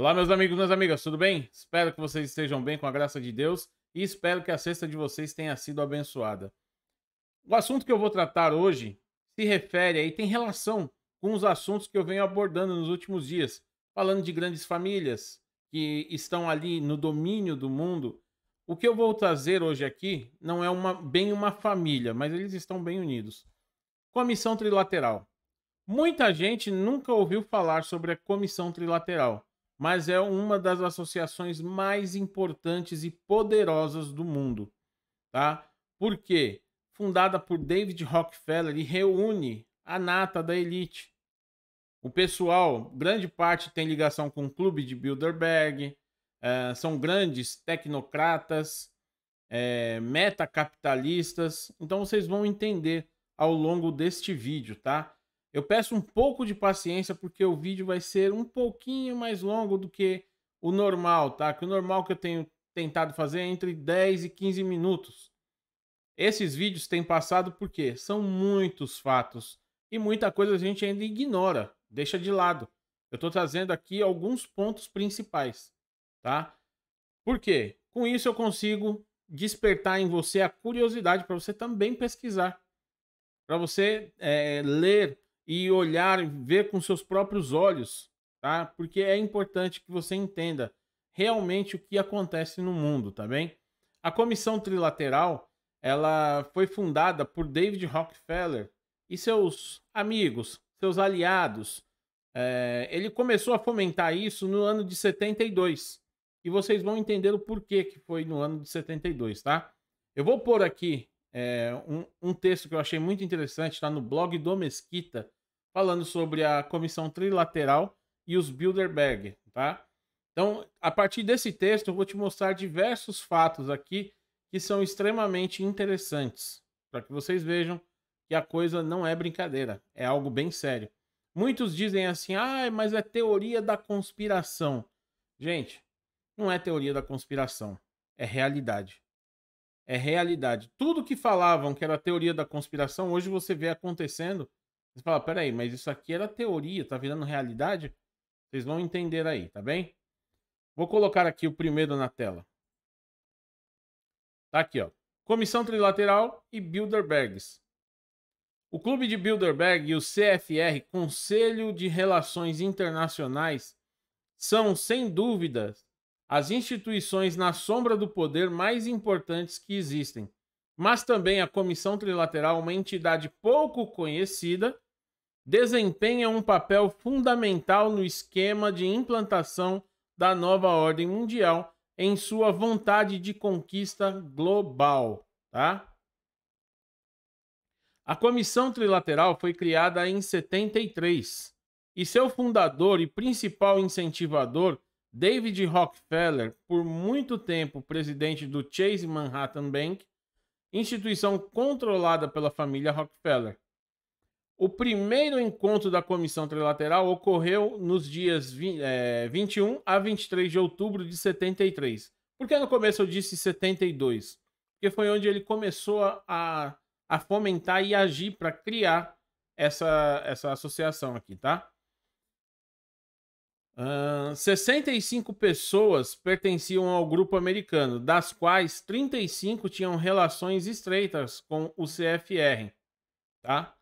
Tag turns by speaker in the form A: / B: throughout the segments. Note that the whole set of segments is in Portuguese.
A: Olá, meus amigos, minhas amigas, tudo bem? Espero que vocês estejam bem com a graça de Deus e espero que a sexta de vocês tenha sido abençoada. O assunto que eu vou tratar hoje se refere e tem relação com os assuntos que eu venho abordando nos últimos dias, falando de grandes famílias que estão ali no domínio do mundo. O que eu vou trazer hoje aqui não é uma, bem uma família, mas eles estão bem unidos. Comissão trilateral. Muita gente nunca ouviu falar sobre a comissão trilateral mas é uma das associações mais importantes e poderosas do mundo, tá? Por quê? Fundada por David Rockefeller e reúne a nata da elite. O pessoal, grande parte tem ligação com o clube de Bilderberg, é, são grandes tecnocratas, é, metacapitalistas. Então vocês vão entender ao longo deste vídeo, tá? Eu peço um pouco de paciência porque o vídeo vai ser um pouquinho mais longo do que o normal, tá? Que o normal que eu tenho tentado fazer é entre 10 e 15 minutos. Esses vídeos têm passado porque são muitos fatos e muita coisa a gente ainda ignora, deixa de lado. Eu estou trazendo aqui alguns pontos principais, tá? Por quê? Com isso eu consigo despertar em você a curiosidade para você também pesquisar, para você é, ler e olhar, ver com seus próprios olhos, tá? Porque é importante que você entenda realmente o que acontece no mundo, tá bem? A comissão trilateral, ela foi fundada por David Rockefeller e seus amigos, seus aliados. É, ele começou a fomentar isso no ano de 72. E vocês vão entender o porquê que foi no ano de 72, tá? Eu vou pôr aqui é, um, um, texto que eu achei muito interessante, tá? no blog do Mesquita, falando sobre a comissão trilateral e os Bilderberg, tá? Então, a partir desse texto, eu vou te mostrar diversos fatos aqui que são extremamente interessantes, para que vocês vejam que a coisa não é brincadeira, é algo bem sério. Muitos dizem assim, ah, mas é teoria da conspiração. Gente, não é teoria da conspiração, é realidade. É realidade. Tudo que falavam que era teoria da conspiração, hoje você vê acontecendo vocês falam, peraí, mas isso aqui era é teoria, tá virando realidade? Vocês vão entender aí, tá bem? Vou colocar aqui o primeiro na tela. Tá aqui, ó. Comissão Trilateral e Bilderbergs. O Clube de Bilderberg e o CFR, Conselho de Relações Internacionais, são, sem dúvidas, as instituições na sombra do poder mais importantes que existem mas também a Comissão Trilateral, uma entidade pouco conhecida, desempenha um papel fundamental no esquema de implantação da nova ordem mundial em sua vontade de conquista global, tá? A Comissão Trilateral foi criada em 73 e seu fundador e principal incentivador, David Rockefeller, por muito tempo presidente do Chase Manhattan Bank, instituição controlada pela família Rockefeller. O primeiro encontro da comissão trilateral ocorreu nos dias 20, é, 21 a 23 de outubro de 73. Por que no começo eu disse 72? Porque foi onde ele começou a, a fomentar e agir para criar essa, essa associação aqui, tá? Uh, 65 pessoas pertenciam ao grupo americano, das quais 35 tinham relações estreitas com o CFR. Tá?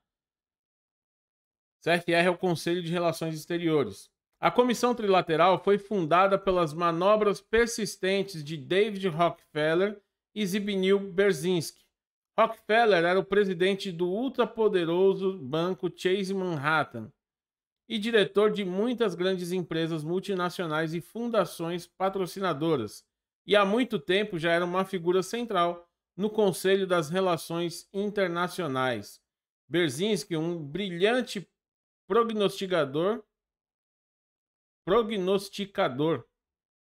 A: CFR é o Conselho de Relações Exteriores. A comissão trilateral foi fundada pelas manobras persistentes de David Rockefeller e Zbigniew Berzinski. Rockefeller era o presidente do ultrapoderoso banco Chase Manhattan e diretor de muitas grandes empresas multinacionais e fundações patrocinadoras, e há muito tempo já era uma figura central no Conselho das Relações Internacionais. Berzinski, um brilhante prognosticador, prognosticador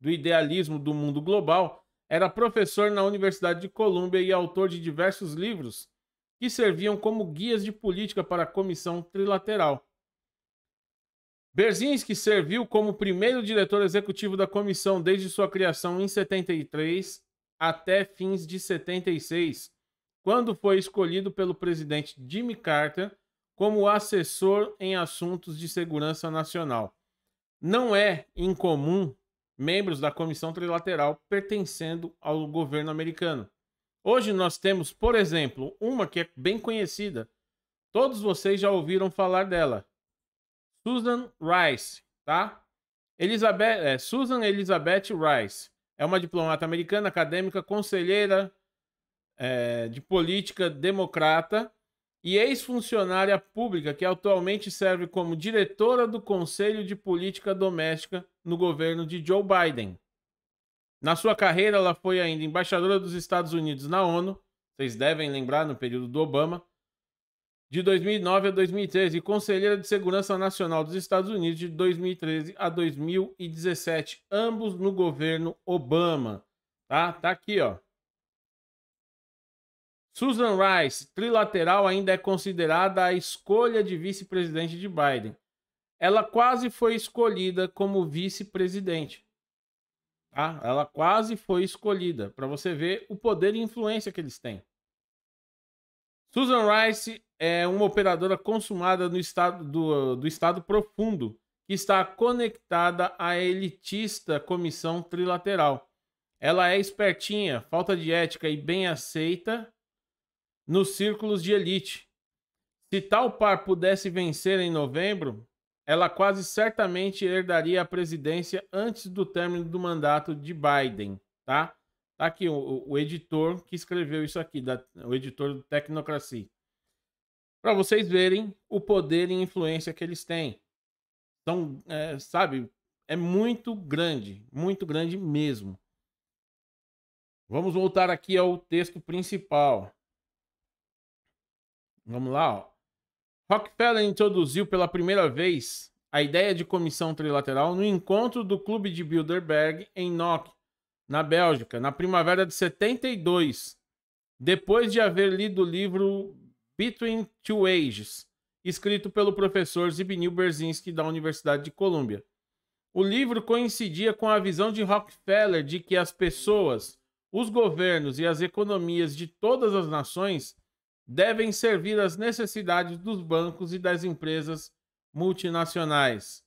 A: do idealismo do mundo global, era professor na Universidade de Colômbia e autor de diversos livros que serviam como guias de política para a Comissão Trilateral Berzinski serviu como primeiro diretor executivo da comissão desde sua criação em 73 até fins de 76, quando foi escolhido pelo presidente Jimmy Carter como assessor em assuntos de segurança nacional. Não é incomum membros da comissão trilateral pertencendo ao governo americano. Hoje nós temos, por exemplo, uma que é bem conhecida. Todos vocês já ouviram falar dela, Susan Rice, tá? Elizabeth, é, Susan Elizabeth Rice é uma diplomata americana, acadêmica, conselheira é, de política democrata e ex-funcionária pública que atualmente serve como diretora do Conselho de Política Doméstica no governo de Joe Biden. Na sua carreira, ela foi ainda embaixadora dos Estados Unidos na ONU, vocês devem lembrar no período do Obama, de 2009 a 2013 e conselheira de Segurança Nacional dos Estados Unidos de 2013 a 2017, ambos no governo Obama. Tá? Tá aqui, ó. Susan Rice, trilateral, ainda é considerada a escolha de vice-presidente de Biden. Ela quase foi escolhida como vice-presidente. Tá? Ela quase foi escolhida, para você ver o poder e influência que eles têm. Susan Rice é uma operadora consumada no estado do, do estado profundo, que está conectada à elitista comissão trilateral. Ela é espertinha, falta de ética e bem aceita nos círculos de elite. Se tal par pudesse vencer em novembro, ela quase certamente herdaria a presidência antes do término do mandato de Biden, tá? Tá aqui o, o editor que escreveu isso aqui, da, o editor do Tecnocracia para vocês verem o poder e influência que eles têm. Então, é, sabe, é muito grande, muito grande mesmo. Vamos voltar aqui ao texto principal. Vamos lá. Ó. Rockefeller introduziu pela primeira vez a ideia de comissão trilateral no encontro do Clube de Bilderberg em Nok, na Bélgica, na primavera de 72, depois de haver lido o livro Between Two Ages, escrito pelo professor Zbigniew Berzinski da Universidade de Colômbia. O livro coincidia com a visão de Rockefeller de que as pessoas, os governos e as economias de todas as nações devem servir às necessidades dos bancos e das empresas multinacionais.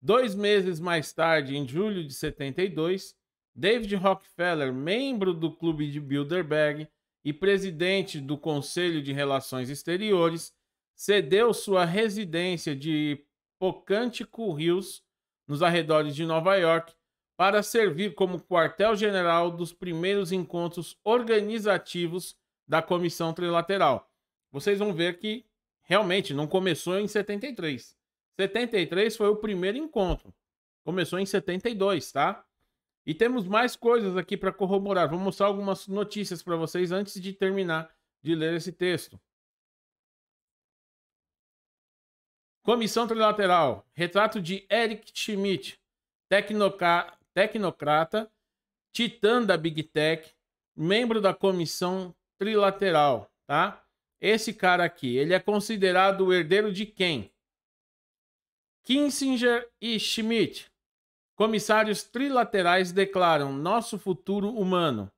A: Dois meses mais tarde, em julho de 72, David Rockefeller, membro do clube de Bilderberg, e presidente do Conselho de Relações Exteriores, cedeu sua residência de Pocantico Hills, nos arredores de Nova York, para servir como quartel-general dos primeiros encontros organizativos da Comissão Trilateral. Vocês vão ver que realmente não começou em 73. 73 foi o primeiro encontro. Começou em 72, tá? E temos mais coisas aqui para corroborar. Vou mostrar algumas notícias para vocês antes de terminar de ler esse texto. Comissão Trilateral. Retrato de Eric Schmidt, tecnoca... tecnocrata, titã da Big Tech, membro da Comissão Trilateral, tá? Esse cara aqui, ele é considerado o herdeiro de quem? Kissinger e Schmidt, Comissários trilaterais declaram nosso futuro humano.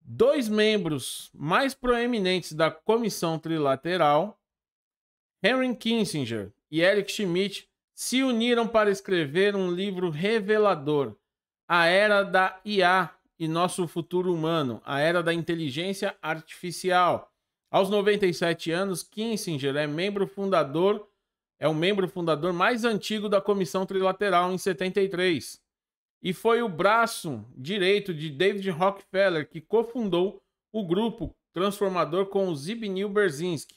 A: Dois membros mais proeminentes da comissão trilateral, Henry Kissinger e Eric Schmidt, se uniram para escrever um livro revelador, A Era da IA e Nosso Futuro Humano, A Era da Inteligência Artificial. Aos 97 anos, Kissinger é membro fundador é o membro fundador mais antigo da Comissão Trilateral em 73 e foi o braço direito de David Rockefeller que cofundou o grupo transformador com Zbigniew Brzezinski.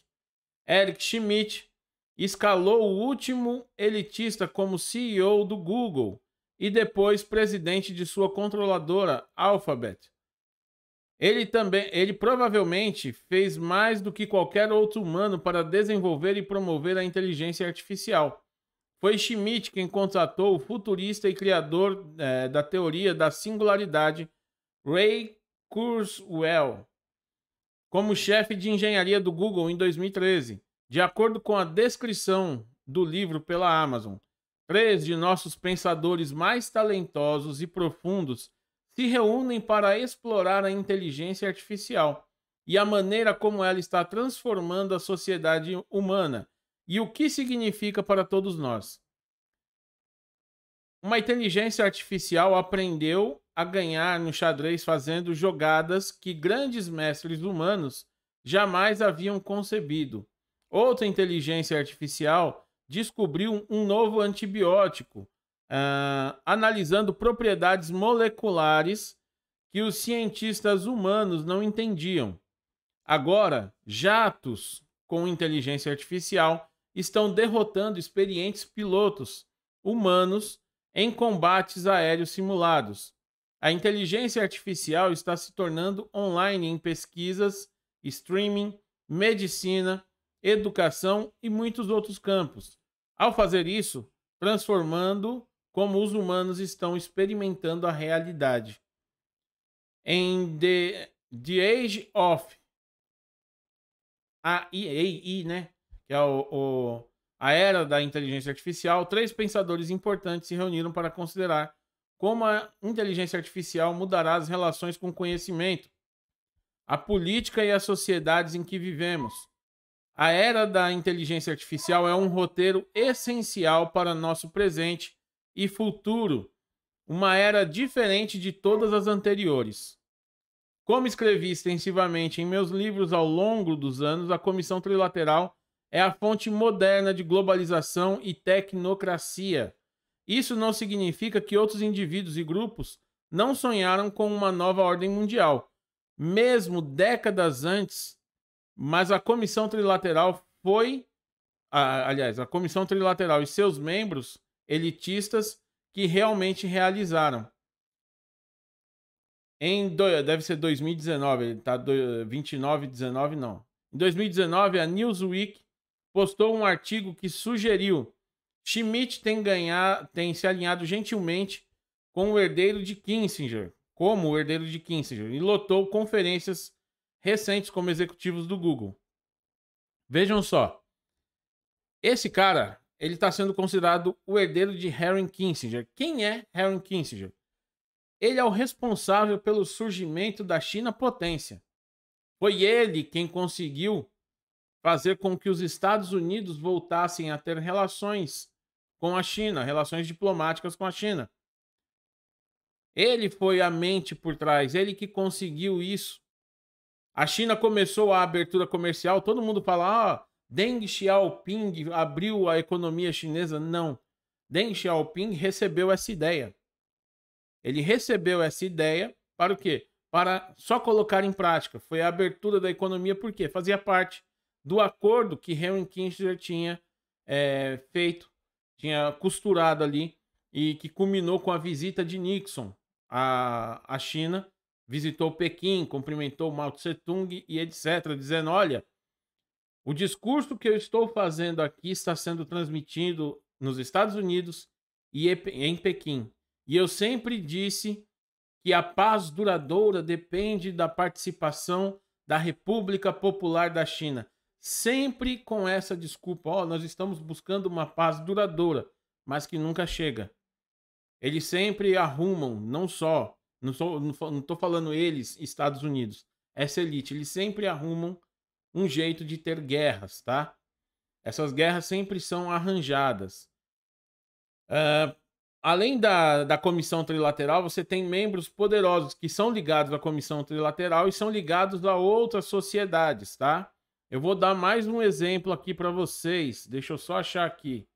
A: Eric Schmidt escalou o último elitista como CEO do Google e depois presidente de sua controladora Alphabet. Ele também, ele provavelmente fez mais do que qualquer outro humano para desenvolver e promover a inteligência artificial. Foi Schmidt quem contratou o futurista e criador é, da teoria da singularidade Ray Kurzweil como chefe de engenharia do Google em 2013, de acordo com a descrição do livro pela Amazon. Três de nossos pensadores mais talentosos e profundos se reúnem para explorar a inteligência artificial e a maneira como ela está transformando a sociedade humana e o que significa para todos nós. Uma inteligência artificial aprendeu a ganhar no xadrez fazendo jogadas que grandes mestres humanos jamais haviam concebido. Outra inteligência artificial descobriu um novo antibiótico uh, analisando propriedades moleculares que os cientistas humanos não entendiam. Agora, jatos com inteligência artificial estão derrotando experientes pilotos humanos em combates aéreos simulados. A inteligência artificial está se tornando online em pesquisas, streaming, medicina, educação e muitos outros campos. Ao fazer isso, transformando como os humanos estão experimentando a realidade. Em The, The Age of AI, né? que é o, o, a era da inteligência artificial, três pensadores importantes se reuniram para considerar como a inteligência artificial mudará as relações com o conhecimento, a política e as sociedades em que vivemos. A era da inteligência artificial é um roteiro essencial para nosso presente e futuro, uma era diferente de todas as anteriores. Como escrevi extensivamente em meus livros ao longo dos anos, a Comissão Trilateral é a fonte moderna de globalização e tecnocracia. Isso não significa que outros indivíduos e grupos não sonharam com uma nova ordem mundial, mesmo décadas antes, mas a Comissão Trilateral foi. aliás, a Comissão Trilateral e seus membros elitistas que realmente realizaram. Em do, deve ser 2019, ele tá 29 19 não. Em 2019, a Newsweek postou um artigo que sugeriu Schmidt tem ganhar, tem se alinhado gentilmente com o herdeiro de Kissinger, como o herdeiro de Kissinger, e lotou conferências recentes como executivos do Google. Vejam só. Esse cara ele está sendo considerado o herdeiro de Harry Kissinger. Quem é Harry Kissinger? Ele é o responsável pelo surgimento da China potência. Foi ele quem conseguiu fazer com que os Estados Unidos voltassem a ter relações com a China, relações diplomáticas com a China. Ele foi a mente por trás, ele que conseguiu isso. A China começou a abertura comercial, todo mundo fala, ah, Deng Xiaoping abriu a economia chinesa? Não. Deng Xiaoping recebeu essa ideia. Ele recebeu essa ideia para o quê? Para só colocar em prática. Foi a abertura da economia, porque fazia parte do acordo que Henry Kissinger tinha é, feito, tinha costurado ali, e que culminou com a visita de Nixon à, à China. Visitou Pequim, cumprimentou Mao Tse-tung e etc., dizendo: olha o discurso que eu estou fazendo aqui está sendo transmitido nos Estados Unidos e em Pequim. E eu sempre disse que a paz duradoura depende da participação da República Popular da China. Sempre com essa desculpa, ó, oh, nós estamos buscando uma paz duradoura, mas que nunca chega. Eles sempre arrumam, não só, não estou falando eles, Estados Unidos, essa elite, eles sempre arrumam um jeito de ter guerras, tá? Essas guerras sempre são arranjadas. Uh, além da, da comissão trilateral, você tem membros poderosos que são ligados à comissão trilateral e são ligados a outras sociedades, tá? Eu vou dar mais um exemplo aqui para vocês. Deixa eu só achar aqui.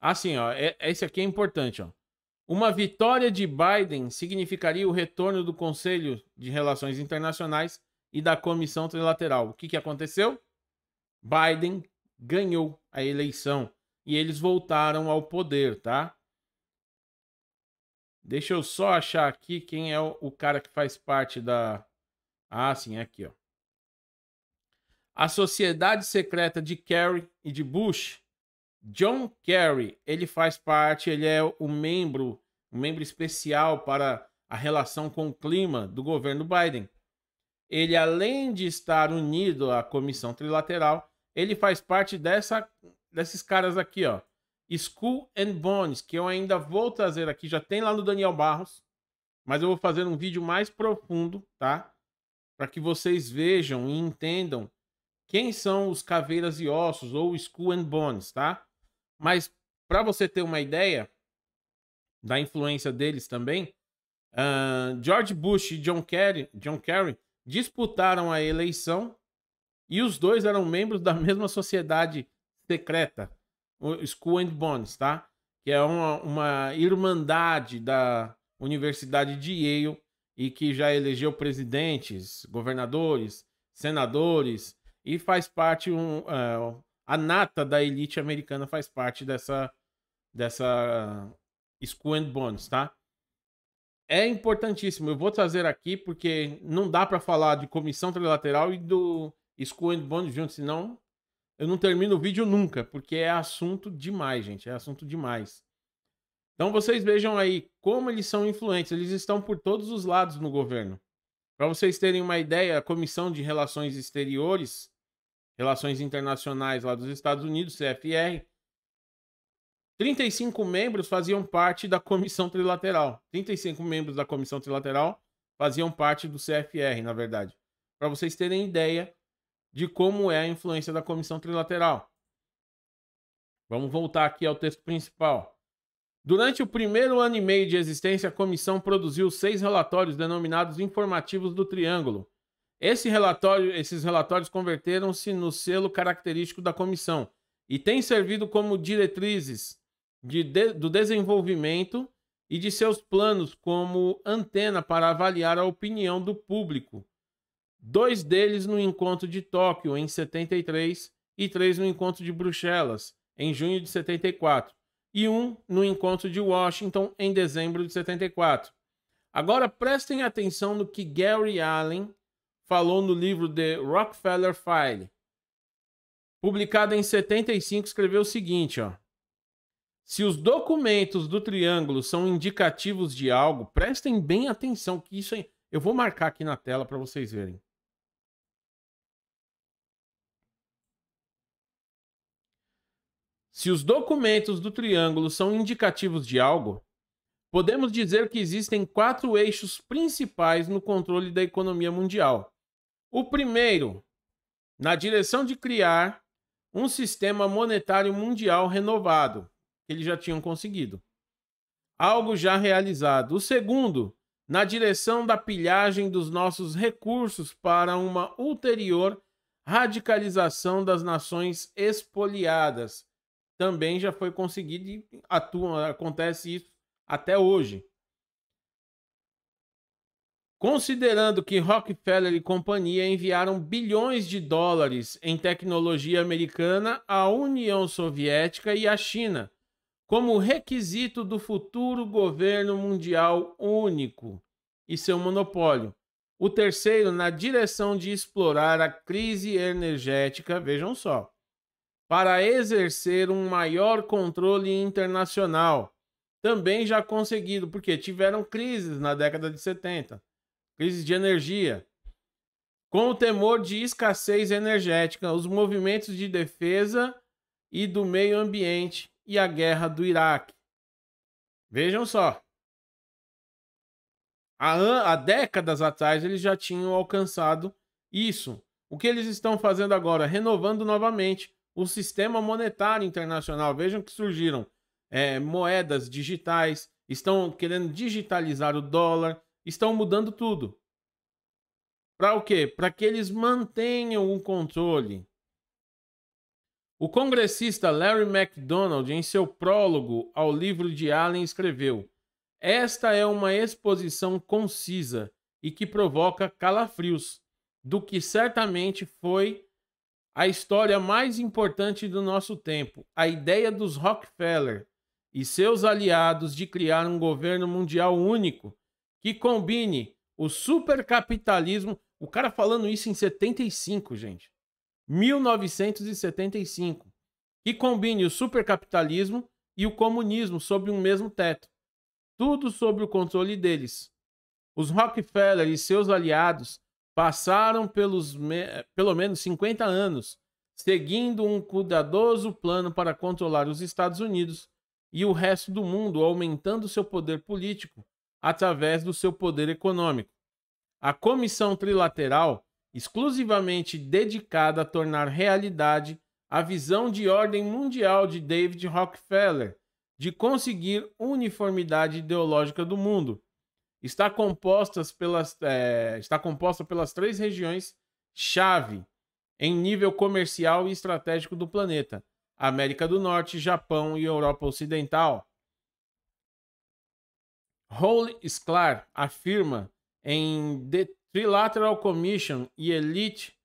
A: Assim, ó, é, esse aqui é importante, ó. Uma vitória de Biden significaria o retorno do Conselho de Relações Internacionais e da Comissão Trilateral. O que, que aconteceu? Biden ganhou a eleição e eles voltaram ao poder, tá? Deixa eu só achar aqui quem é o, cara que faz parte da. Ah, sim, é aqui, ó. A sociedade secreta de Kerry e de Bush John Kerry, ele faz parte, ele é o um membro, um membro especial para a relação com o clima do governo Biden. Ele, além de estar unido à comissão trilateral, ele faz parte dessa, desses caras aqui, ó. School and Bones, que eu ainda vou trazer aqui, já tem lá no Daniel Barros, mas eu vou fazer um vídeo mais profundo, tá? Para que vocês vejam e entendam quem são os caveiras e ossos ou School and Bones, tá? Mas para você ter uma ideia da influência deles também, uh, George Bush e John Kerry, John Kerry disputaram a eleição e os dois eram membros da mesma sociedade secreta, o School and Bonds, tá? Que é uma, uma irmandade da Universidade de Yale e que já elegeu presidentes, governadores, senadores e faz parte um, uh, a nata da elite americana faz parte dessa dessa ah, school and bonds, tá? É importantíssimo. Eu vou trazer aqui porque não dá para falar de comissão trilateral e do school and bonds junto, senão eu não termino o vídeo nunca, porque é assunto demais, gente. É assunto demais. Então vocês vejam aí como eles são influentes. Eles estão por todos os lados no governo. Para vocês terem uma ideia, a Comissão de Relações Exteriores Relações Internacionais lá dos Estados Unidos, CFR, 35 membros faziam parte da comissão trilateral. 35 membros da comissão trilateral faziam parte do CFR, na verdade. Para vocês terem ideia de como é a influência da comissão trilateral. Vamos voltar aqui ao texto principal. Durante o primeiro ano e meio de existência, a comissão produziu seis relatórios denominados informativos do Triângulo, esse relatório, esses relatórios converteram-se no selo característico da comissão e têm servido como diretrizes de, de, do desenvolvimento e de seus planos como antena para avaliar a opinião do público. Dois deles no encontro de Tóquio, em 73, e três no encontro de Bruxelas, em junho de 74, e um no encontro de Washington, em dezembro de 74. Agora prestem atenção no que Gary Allen falou no livro The Rockefeller File, publicado em 75, escreveu o seguinte, ó. Se os documentos do triângulo são indicativos de algo, prestem bem atenção que isso é... eu vou marcar aqui na tela para vocês verem. Se os documentos do triângulo são indicativos de algo, podemos dizer que existem quatro eixos principais no controle da economia mundial. O primeiro, na direção de criar um sistema monetário mundial renovado, que eles já tinham conseguido. Algo já realizado. O segundo, na direção da pilhagem dos nossos recursos para uma ulterior radicalização das nações expoliadas. Também já foi conseguido e acontece isso até hoje. Considerando que Rockefeller e companhia enviaram bilhões de dólares em tecnologia americana à União Soviética e à China, como requisito do futuro governo mundial único e seu monopólio. O terceiro, na direção de explorar a crise energética, vejam só, para exercer um maior controle internacional, também já conseguido, porque tiveram crises na década de 70 crise de energia. Com o temor de escassez energética, os movimentos de defesa e do meio ambiente e a guerra do Iraque. Vejam só. Há, há décadas atrás eles já tinham alcançado isso. O que eles estão fazendo agora? Renovando novamente o sistema monetário internacional. Vejam que surgiram é, moedas digitais, estão querendo digitalizar o dólar, estão mudando tudo. Para o quê? Para que eles mantenham o controle. O congressista Larry MacDonald, em seu prólogo ao livro de Allen, escreveu: Esta é uma exposição concisa e que provoca calafrios do que certamente foi a história mais importante do nosso tempo, a ideia dos Rockefeller e seus aliados de criar um governo mundial único que combine o supercapitalismo. O cara falando isso em 75, gente. 1975. Que combine o supercapitalismo e o comunismo sob um mesmo teto. Tudo sob o controle deles. Os Rockefeller e seus aliados passaram pelos me pelo menos 50 anos seguindo um cuidadoso plano para controlar os Estados Unidos e o resto do mundo, aumentando seu poder político através do seu poder econômico. A comissão trilateral, exclusivamente dedicada a tornar realidade a visão de ordem mundial de David Rockefeller de conseguir uniformidade ideológica do mundo, está, compostas pelas, é, está composta pelas três regiões chave em nível comercial e estratégico do planeta: América do Norte, Japão e Europa Ocidental. Holy Sklar afirma em The Trilateral Commission e Elite,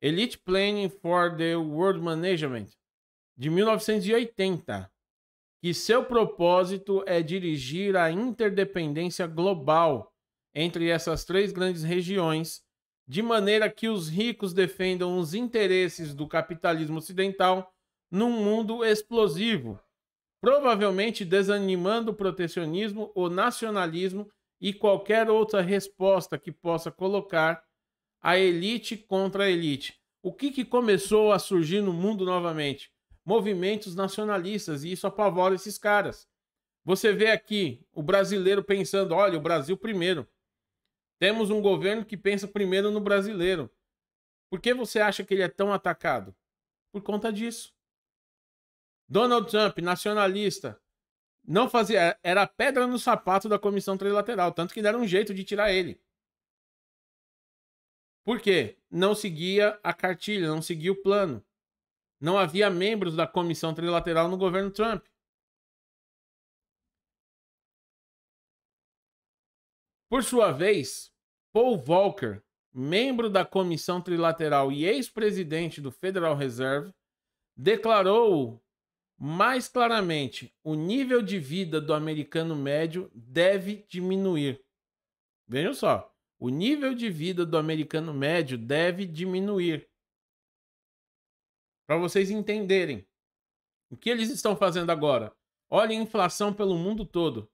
A: Elite Planning for the World Management, de 1980, que seu propósito é dirigir a interdependência global entre essas três grandes regiões, de maneira que os ricos defendam os interesses do capitalismo ocidental num mundo explosivo provavelmente desanimando o protecionismo, o nacionalismo e qualquer outra resposta que possa colocar a elite contra a elite. O que, que começou a surgir no mundo novamente? Movimentos nacionalistas, e isso apavora esses caras. Você vê aqui o brasileiro pensando: olha, o Brasil primeiro. Temos um governo que pensa primeiro no brasileiro. Por que você acha que ele é tão atacado? Por conta disso. Donald Trump, nacionalista, não fazia. É, era pedra no sapato da comissão trilateral, tanto que deram um jeito de tirar ele. Por quê? Não seguia a cartilha, não seguia o plano. Não havia membros da comissão trilateral no governo Trump. Por sua vez, Paul Volcker, membro da comissão trilateral e ex-presidente do Federal Reserve, declarou mais claramente, o nível de vida do americano médio deve diminuir. Vejam só, o nível de vida do americano médio deve diminuir. Para vocês entenderem o que eles estão fazendo agora. Olha a inflação pelo mundo todo.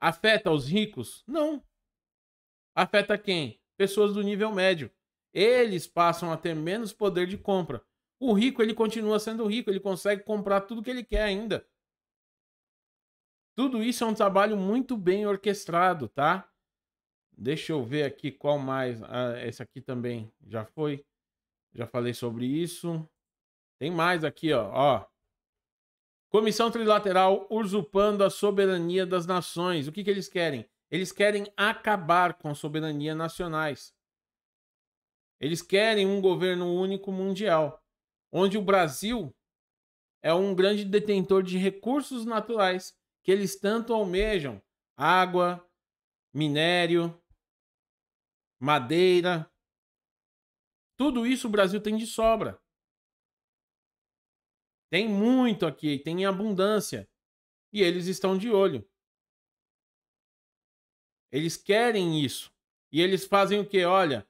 A: Afeta os ricos? Não. Afeta quem? Pessoas do nível médio. Eles passam a ter menos poder de compra. O rico, ele continua sendo rico, ele consegue comprar tudo que ele quer ainda. Tudo isso é um trabalho muito bem orquestrado, tá? Deixa eu ver aqui qual mais. Ah, esse aqui também já foi. Já falei sobre isso. Tem mais aqui, ó. ó. Comissão Trilateral usurpando a soberania das nações. O que, que eles querem? Eles querem acabar com soberania nacionais. Eles querem um governo único mundial onde o Brasil é um grande detentor de recursos naturais que eles tanto almejam: água, minério, madeira. Tudo isso o Brasil tem de sobra. Tem muito aqui, tem em abundância. E eles estão de olho. Eles querem isso. E eles fazem o que? Olha,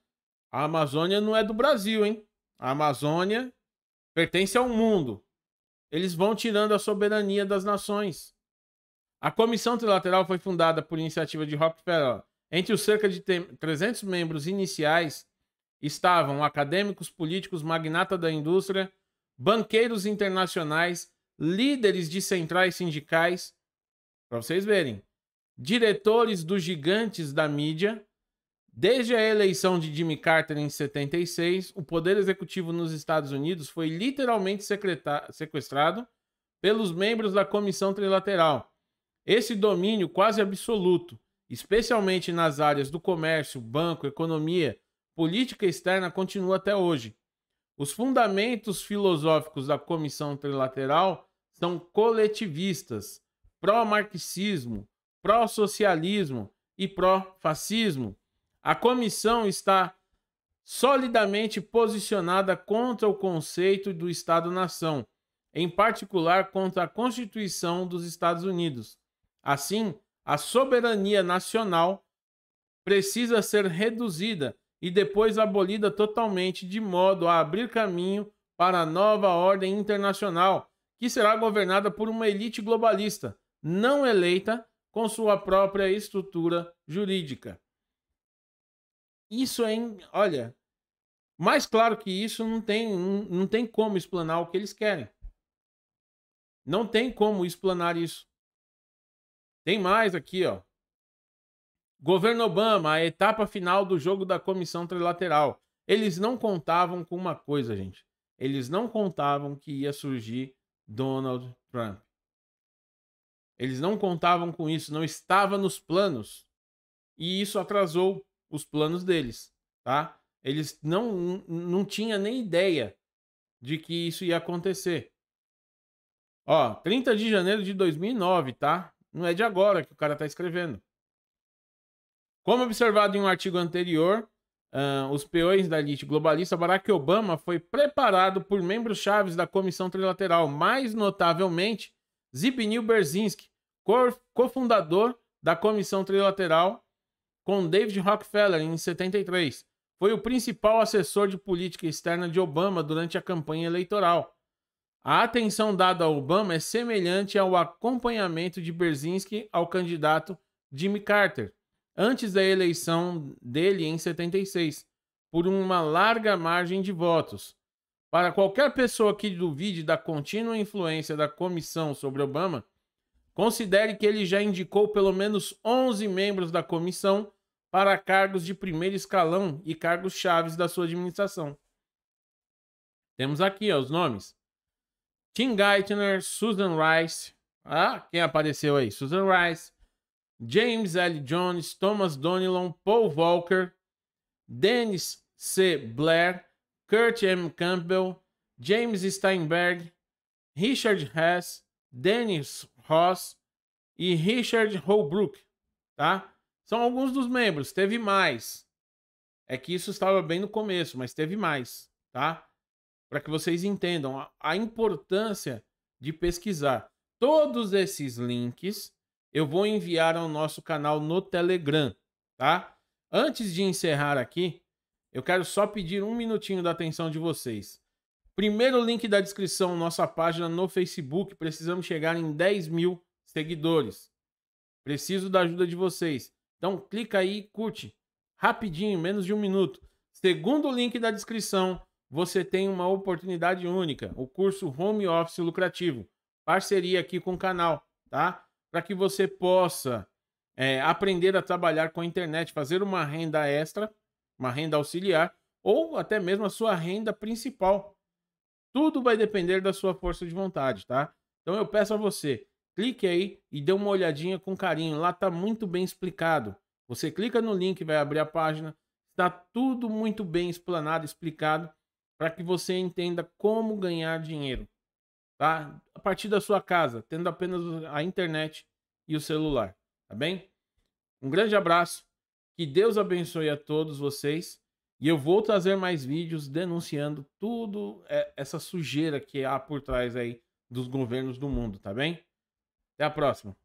A: a Amazônia não é do Brasil, hein? A Amazônia pertence ao mundo. Eles vão tirando a soberania das nações. A comissão trilateral foi fundada por iniciativa de Rockefeller. Entre os cerca de 300 membros iniciais estavam acadêmicos, políticos, magnata da indústria, banqueiros internacionais, líderes de centrais sindicais, para vocês verem, diretores dos gigantes da mídia, Desde a eleição de Jimmy Carter em 76, o poder executivo nos Estados Unidos foi literalmente sequestrado pelos membros da Comissão Trilateral. Esse domínio quase absoluto, especialmente nas áreas do comércio, banco, economia, política externa, continua até hoje. Os fundamentos filosóficos da Comissão Trilateral são coletivistas, pró-marxismo, pró-socialismo e pró-fascismo a comissão está solidamente posicionada contra o conceito do Estado-nação, em particular contra a Constituição dos Estados Unidos. Assim, a soberania nacional precisa ser reduzida e depois abolida totalmente, de modo a abrir caminho para a nova ordem internacional, que será governada por uma elite globalista, não eleita, com sua própria estrutura jurídica. Isso é, olha, mais claro que isso não tem, não tem como explanar o que eles querem. Não tem como explanar isso. Tem mais aqui, ó. Governo Obama, a etapa final do jogo da comissão trilateral. Eles não contavam com uma coisa, gente. Eles não contavam que ia surgir Donald Trump. Eles não contavam com isso, não estava nos planos. E isso atrasou os planos deles, tá? Eles não, não tinham nem ideia de que isso ia acontecer. Ó, 30 de janeiro de 2009, tá? Não é de agora que o cara tá escrevendo. Como observado em um artigo anterior, uh, os peões da elite globalista, Barack Obama foi preparado por membros chaves da comissão trilateral, mais notavelmente Zbigniew Berzinski, cofundador da comissão trilateral com David Rockefeller em 73. Foi o principal assessor de política externa de Obama durante a campanha eleitoral. A atenção dada a Obama é semelhante ao acompanhamento de Berzinski ao candidato Jimmy Carter, antes da eleição dele em 76, por uma larga margem de votos. Para qualquer pessoa que duvide da contínua influência da comissão sobre Obama, considere que ele já indicou pelo menos 11 membros da comissão para cargos de primeiro escalão e cargos chaves da sua administração. Temos aqui ó, os nomes. Tim Geithner, Susan Rice. Ah, quem apareceu aí? Susan Rice. James L. Jones, Thomas Donilon, Paul Volcker, Dennis C. Blair, Kurt M. Campbell, James Steinberg, Richard Hess, Dennis Ross e Richard Holbrook, tá? São alguns dos membros, teve mais. É que isso estava bem no começo, mas teve mais, tá? Para que vocês entendam a, a importância de pesquisar. Todos esses links eu vou enviar ao nosso canal no Telegram, tá? Antes de encerrar aqui, eu quero só pedir um minutinho da atenção de vocês. Primeiro link da descrição, nossa página no Facebook. Precisamos chegar em 10 mil seguidores. Preciso da ajuda de vocês. Então clica aí e curte. Rapidinho, menos de um minuto. Segundo o link da descrição, você tem uma oportunidade única. O curso Home Office Lucrativo. Parceria aqui com o canal, tá? Para que você possa é, aprender a trabalhar com a internet, fazer uma renda extra, uma renda auxiliar, ou até mesmo a sua renda principal. Tudo vai depender da sua força de vontade, tá? Então eu peço a você, clique aí e dê uma olhadinha com carinho. Lá está muito bem explicado. Você clica no link, vai abrir a página. Está tudo muito bem explanado, explicado, para que você entenda como ganhar dinheiro. Tá? A partir da sua casa, tendo apenas a internet e o celular. Tá bem? Um grande abraço. Que Deus abençoe a todos vocês. E eu vou trazer mais vídeos denunciando tudo é, essa sujeira que há por trás aí dos governos do mundo, tá bem? Até a próxima.